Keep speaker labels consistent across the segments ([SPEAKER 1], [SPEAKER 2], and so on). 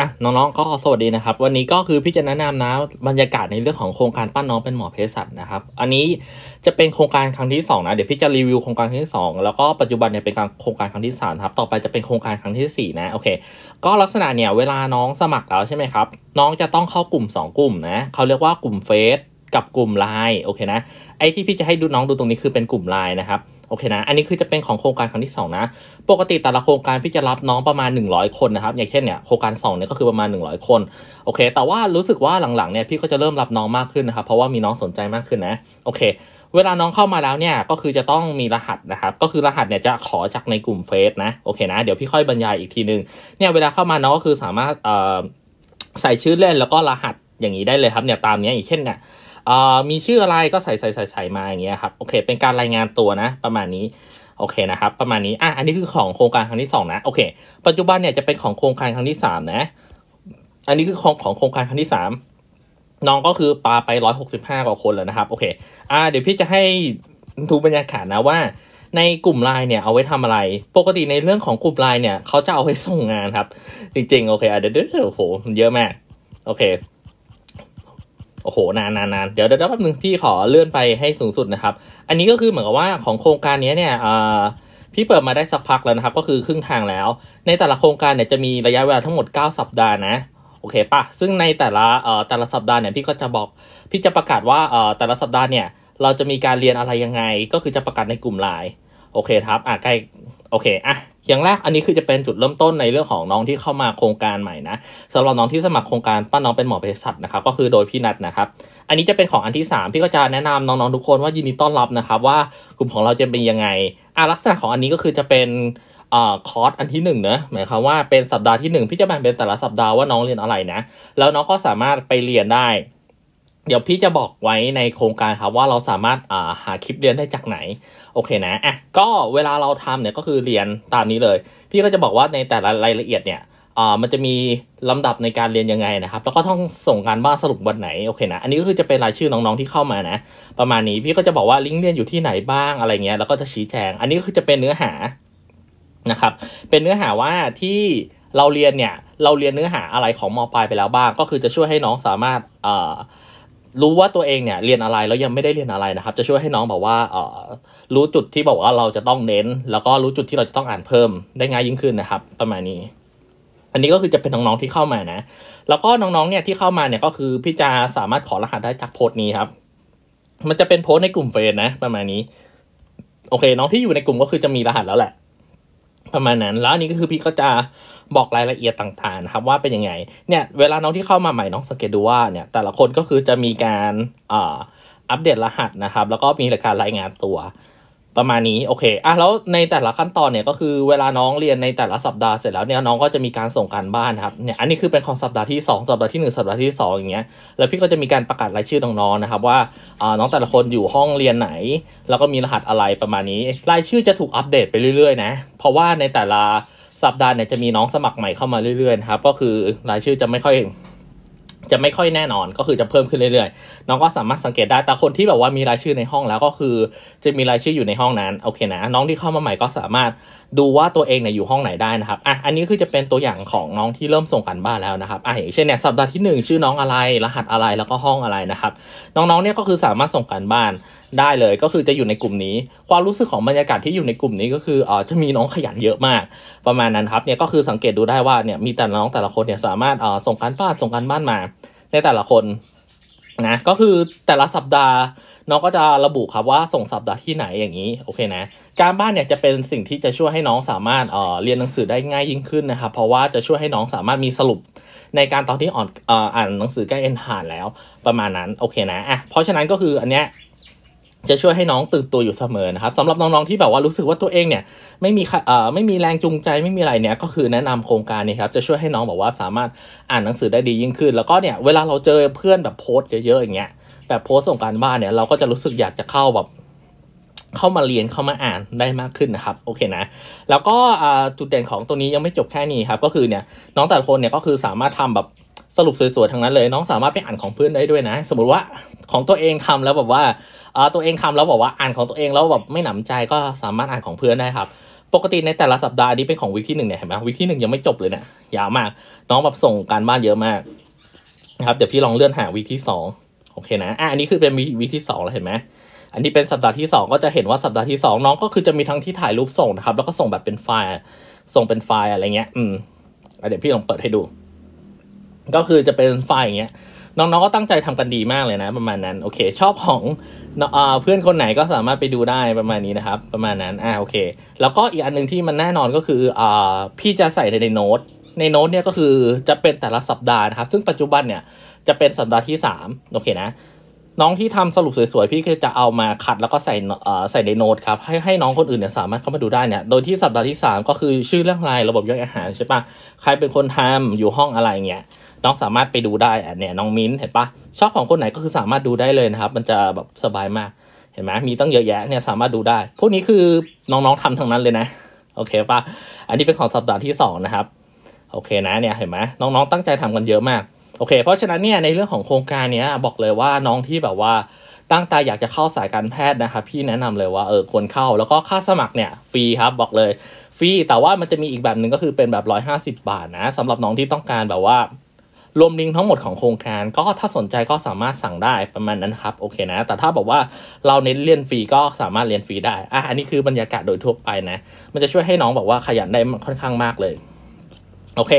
[SPEAKER 1] อ่ะน้องๆก็สวัสดีนะครับ วันนี้ก็คือพี่จะแนะนำนะบรรยากาศในเรื่องของโครงการป้าน้องเป็นหมอเภสัชนะครับ อันนี้จะเป็นโครงการครั้งที่2นะเดี๋ยวพี่จะรีวิวโครงการครั้งที่2แล้วก็ปัจจุบันเนี่ยเป็นการโครงการครั้งที่3ครับต่อไปจะเป็นโครงการครั้งที่ 4 นะโอเค ก็ลักษณะเนี่ยเวลาน้องสมัครแล้วใช่ไหมครับ น้องจะต้องเข้ากลุ่ม 2 กลุ่มนะเขาเรียกว่ากลุ่มเฟซกับกลุ่มไลน์โอเคนะไอที่พี่จะให้ดูน้องดูตรงนี้คือเป็นกลุ่มไลน์นะครับโอเคนะ อันนี้คือจะเป็นของโครงการครั้งที่2นะ ปกติแต่ละโครงการพี่จะรับน้องประมาณ 100 คนนะครับ อย่างเช่นเนี่ยโครงการ2เนี่ยก็คือประมาณ 100 คน โอเค แต่ว่ารู้สึกว่าหลังๆเนี่ยพี่ก็จะเริ่มรับน้องมากขึ้นนะครับเพราะว่ามีน้องสนใจมากขึ้นนะ โอเค เวลาน้องเข้ามาแล้วเนี่ย ก็คือจะต้องมีรหัสนะครับ ก็คือรหัสเนี่ยจะขอจากในกลุ่มเฟซนะ โอเคนะ เดี๋ยวพี่ค่อยบรรยายอีกทีนึงเนี่ยเวลาเข้ามาน้องก็คือสามารถใส่ชื่อเล่นแล้วก็รหัสอย่างนี้ได้เลยครับ เนี่ยตามนี้อย่างเช่นเนี่ยมีชื่ออะไรก็ใส่ใส่ใส่ใส่มาอย่างเงี้ยครับโอเคเป็นการรายงานตัวนะ ประมาณนี้ โอเคนะครับ ประมาณนี้อ่ะอันนี้คือของโครงการครั้งที่2นะโอเคปัจจุบันเนี่ยจะเป็นของโครงการครั้งที่3นะอันนี้คือของของโครงการครั้งที่3น้องก็คือปาไป 165กว่าคนแล้วนะครับ โอเค อ่าเดี๋ยวพี่จะให้ดูบรรยากาศนะว่า ในกลุ่มไลน์เนี่ยเอาไว้ทำอะไร ปกติในเรื่องของกลุ่มไลน์เนี่ยเขาจะเอาไว้ส่งงานครับจริงๆโอเคอ่ะเดี๋ยวเดี๋ยวโอ้โห เยอะมากโอเคโอ้โห นานนานนานเดี๋ยวเดี๋ยวแป๊บนึงพี่ขอเลื่อนไปให้สูงสุดนะครับ อันนี้ก็คือเหมือนกับว่าของโครงการนี้เนี่ยพี่เปิดมาได้สักพักแล้วนะครับก็คือครึ่งทางแล้ว ในแต่ละโครงการเนี่ยจะมีระยะเวลาทั้งหมด 9 สัปดาห์นะโอเคปะซึ่งในแต่ละแต่ละสัปดาห์เนี่ยพี่ก็จะบอก พี่จะประกาศว่าแต่ละสัปดาห์เนี่ยเราจะมีการเรียนอะไรยังไงก็คือจะประกาศในกลุ่มไลน์โอเคครับอ่ะใกล้โอเคอ่ะอย่างแรกอันนี้คือจะเป็นจุดเริ่มต้นในเรื่องของน้องที่เข้ามาโครงการใหม่นะสำหรับน้องที่สมัครโครงการป้าน้องเป็นหมอเภสัชนะครับก็คือโดยพี่นัทนะครับ อันนี้จะเป็นของอันที่ 3พี่ก็จะแนะนำน้องๆทุกคนว่ายินดีต้อนรับนะครับว่ากลุ่มของเราจะเป็นยังไงอ่ะลักษณะของอันนี้ก็คือจะเป็นอคอร์สอันที่1นะหมายความว่าเป็นสัปดาห์ที่ 1 พี่จะแบ่งเป็นแต่ละสัปดาห์ว่าน้องเรียนอะไรนะแล้วน้องก็สามารถไปเรียนได้เดี๋ยวพี่จะบอกไว้ในโครงการครับว่าเราสามารถาหาคลิปเรียนได้จากไหน โอเคนะอ่ะก็เวลาเราทำเนี่ยก็คือเรียนตามนี้เลยพี่ก็จะบอกว่าในแต่ละรายละเอียดเนี่ยมันจะมีลำดับในการเรียนยังไงนะครับ แล้วก็ต้องส่งการบ้านสรุปวันไหนโอเคนะอันนี้ก็คือจะเป็นรายชื่อน้องๆ ที่เข้ามานะ ประมาณนี้ พี่ก็จะบอกว่าลิงก์เรียนอยู่ที่ไหนบ้างอะไรเงี้ยแล้วก็จะชี้แจงอันนี้ก็คือจะเป็นเนื้อหานะครับ เป็นเนื้อหาว่าที่เราเรียนเนี่ย เราเรียนเนื้อหาอะไรของมปลายไปแล้วบ้าง ก็คือจะช่วยให้น้องสามารถรู้ว่าตัวเองเนี่ยเรียนอะไรแล้วยังไม่ได้เรียนอะไรนะครับ จะช่วยให้น้องบอกว่า เออรู้จุดที่บอกว่าเราจะต้องเน้น แล้วก็รู้จุดที่เราจะต้องอ่านเพิ่มได้ง่ายยิ่งขึ้นนะครับประมาณนี้ อันนี้ก็คือจะเป็นน้องๆ ที่เข้ามานะแล้วก็น้องๆเนี่ยที่เข้ามาเนี่ยก็คือพี่จาสามารถขอรหัสได้จากโพสต์นี้ครับ มันจะเป็นโพสต์ในกลุ่มเฟรนนะประมาณนี้ โอเคน้องที่อยู่ในกลุ่มก็คือจะมีรหัสแล้วแหละประมาณนั้นแล้วอันนี้ก็คือพี่ก็จะบอกรายละเอียดต่างๆครับว่าเป็นยังไง เนี่ย เวลาน้องที่เข้ามาใหม่น้องสังเกตดูว่าเนี่ย แต่ละคนก็คือจะมีการอัปเดตรหัสนะครับ แล้วก็มีการรายงานตัวประมาณนี้โอเคอ่ะแล้วในแต่ละขั้นตอนเนี่ยก็คือเวลาน้องเรียนในแต่ละสัปดาห์เสร็จแล้วเนี่ยน้องก็จะมีการส่งการบ้านครับเนี่ยอันนี้คือเป็นของสัปดาห์ที่2สัปดาห์ที่1สัปดาห์ที่2อย่างเงี้ยแล้วพี่ก็จะมีการประกาศรายชื่อน้องๆนะครับว่าน้องแต่ละคนอยู่ห้องเรียนไหน แล้วก็มีรหัสอะไรประมาณนี้ รายชื่อจะถูกอัปเดตไปเรื่อยๆนะเพราะว่าในแต่ละสัปดาห์เนี่ยจะมีน้องสมัครใหม่เข้ามาเรื่อยๆครับก็คือรายชื่อจะไม่ค่อยจะไม่ค่อยแน่นอนก็คือจะเพิ่มขึ้นเรื่อยๆ น้องก็สามารถสังเกตได้แต่คนที่แบบว่ามีรายชื่อในห้องแล้วก็คือจะมีรายชื่ออยู่ในห้องนั้นโอเคนะน้องที่เข้ามาใหม่ก็สามารถดูว่าตัวเองเนี่ยอยู่ห้องไหนได้นะครับอ่ะอันนี้คือจะเป็นตัวอย่างของน้องที่เริ่มส่งกันบ้านแล้วนะครับอ่ะอย่างเช่นเนี่ยสัปดาห์ที่ 1 ชื่อน้องอะไรรหัสอะไรแล้วก็ห้องอะไรนะครับ น้องๆเนี่ยก็คือสามารถส่งกันบ้านได้เลย ก็คือจะอยู่ในกลุ่มนี้ ความรู้สึกของบรรยากาศที่อยู่ในกลุ่มนี้ก็คือเอ่อจะมีน้องขยันเยอะมากประมาณนั้นครับเนี่ยก็คือสังเกตดูได้ว่าเนี่ยมีแต่น้องแต่ละคนเนี่ยสามารถเอ่อส่งการบ้านส่งการบ้านมาในแต่ละคนนะก็คือแต่ละสัปดาห์ น้องก็จะระบุครับว่าส่งสัปดาห์ที่ไหนอย่างนี้โอเคนะการบ้านเนี่ย จะเป็นสิ่งที่จะช่วย ให้น้องสามารถเอ่อเรียนหนังสือได้ง่ายยิ่งขึ้นนะครับเพราะว่าจะช่วยให้น้องสามารถมีสรุป ในการตอนที่อ่นอ่านหนังสือใกล้เอ็นหานแล้วประมาณนั้นโอเคนะอ่ะเพราะฉะนั้นก็คืออันเนี้ยจะช่วยให้น้องตื่นตัวอยู่เสมอนะครับสำหรับน้องๆที่แบบว่ารู้สึกว่าตัวเองเนี่ยไม่มีเอ่อไม่มีแรงจูงใจไม่มีอะไรเนี่ย ก็คือแนะนำโครงการนี้ครับ จะช่วยให้น้องแบบว่าสามารถอ่านหนังสือได้ดียิ่งขึ้น แล้วก็เนี่ยเวลาเราเจอเพื่อนแบบโพสต์เยอะๆอย่างเงี้ยแบบโพสต์ส่งการบ้านเนี่ยเราก็จะรู้สึกอยากจะเข้าแบบ เข้ามาเรียนเข้ามาอ่านได้มากขึ้นนะครับโอเคนะแล้วก็จุดเด่นของตัวนี้ยังไม่จบแค่นี้ครับ ก็คือเนี่ยน้องแต่ละคนเนี่ยก็คือสามารถทำแบบสรุปสวยๆทั้งนั้นเลย น้องสามารถไปอ่านของเพื่อนได้ด้วยนะ สมมติว่าของตัวเองทำแล้วแบบว่า ตัวเองทำแล้วบอกว่าอ่านของตัวเองแล้วแบบไม่หนำใจก็สามารถอ่านของเพื่อนได้ครับ ปกติในแต่ละสัปดาห์นี้เป็นของวิกที่หนึ่งเนี่ยเห็นไหมวิกที่หนึ่งยังไม่จบเลยเนี่ยยาวมาก น้องแบบส่งการบ้านเยอะมากนะครับ เดี๋ยวพี่ลองเลื่อนหาวิกที่สองโอเคนะอ่ะอันนี้คือเป็นวิกที่สองแล้วเห็นไหมอันนี้เป็นสัปดาห์ที่ 2 ก็จะเห็นว่าสัปดาห์ที่2น้องก็คือจะมีทั้งที่ถ่ายรูปส่งนะครับ แล้วก็ส่งแบบเป็นไฟล์ ส่งเป็นไฟล์อะไรเงี้ย อืมเดี๋ยวพี่ลองเปิดให้ดู ก็คือจะเป็นไฟล์อย่างเงี้ยน้องๆ ก็ตั้งใจทำกันดีมากเลยนะ ประมาณนั้นโอเคชอบของเพื่อนคนไหนก็สามารถไปดูได้ประมาณนี้นะครับ ประมาณนั้นอ่าโอเค แล้วก็อีกอันนึงที่มันแน่นอนก็คืออ่าพี่จะใส่ในโน้ต ในโน้ตเนี่ยก็คือจะเป็นแต่ละสัปดาห์นะครับซึ่งปัจจุบันเนี่ยจะเป็นสัปดาห์ที่3โอเคนะน้องที่ทำสรุปสวยๆพี่ก็จะเอามาขัดแล้วก็ใส่ใส่ในโน้ตครับให้ให้น้องคนอื่นเนี่ยสามารถเข้ามาดูได้เนี่ยโดยที่สัปดาห์ที่ 3 ก็คือชื่อเรื่องรายระบบย่อยอาหารใช่ปะใครเป็นคนทำอยู่ห้องอะไรเงี้ยน้องสามารถไปดูได้อะเนี่ยน้องมิ้นเห็นปะชอบของคนไหนก็คือสามารถดูได้เลยนะครับ มันจะแบบสบายมากเห็นไหมมีตั้งเยอะแยะเนี่ยสามารถดูได้ พวกนี้คือน้องๆทำทั้งนั้นเลยนะโอเคปะอันนี้เป็นของสัปดาห์ที่2นะครับโอเคนะเนี่ยเห็นไหมน้องๆ ตั้งใจทำกันเยอะมากโอเค เพราะฉะนั้นเนี่ยในเรื่องของโครงการเนี้ยบอกเลยว่าน้องที่แบบว่าตั้งใจอยากจะเข้าสายการแพทย์นะครับ พี่แนะนำเลยว่าเออควรเข้าแล้วก็ค่าสมัครเนี่ยฟรีครับบอกเลยฟรีแต่ว่ามันจะมีอีกแบบหนึ่งก็คือเป็นแบบ 150 บาทนะสำหรับน้องที่ต้องการแบบว่ารวมลิงก์ทั้งหมดของโครงการก็ถ้าสนใจก็สามารถสั่งได้ประมาณนั้นครับโอเคนะแต่ถ้าบอกว่าเราเน้นเรียนฟรีก็สามารถเรียนฟรีได้อ่ะอันนี้คือบรรยากาศโดยทั่วไปนะ มันจะช่วยให้น้องบอกว่าขยันได้ค่อนข้างมากเลยโอเค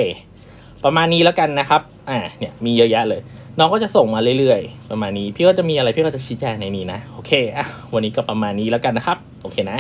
[SPEAKER 1] ประมาณนี้แล้วกันนะครับอ่าเนี่ยมีเยอะแยะเลย น้องก็จะส่งมาเรื่อยๆ ประมาณนี้พี่ก็จะมีอะไรพี่ก็จะชี้แจงในนี้นะ โอเคอ่ะวันนี้ก็ประมาณนี้แล้วกันนะครับโอเคนะ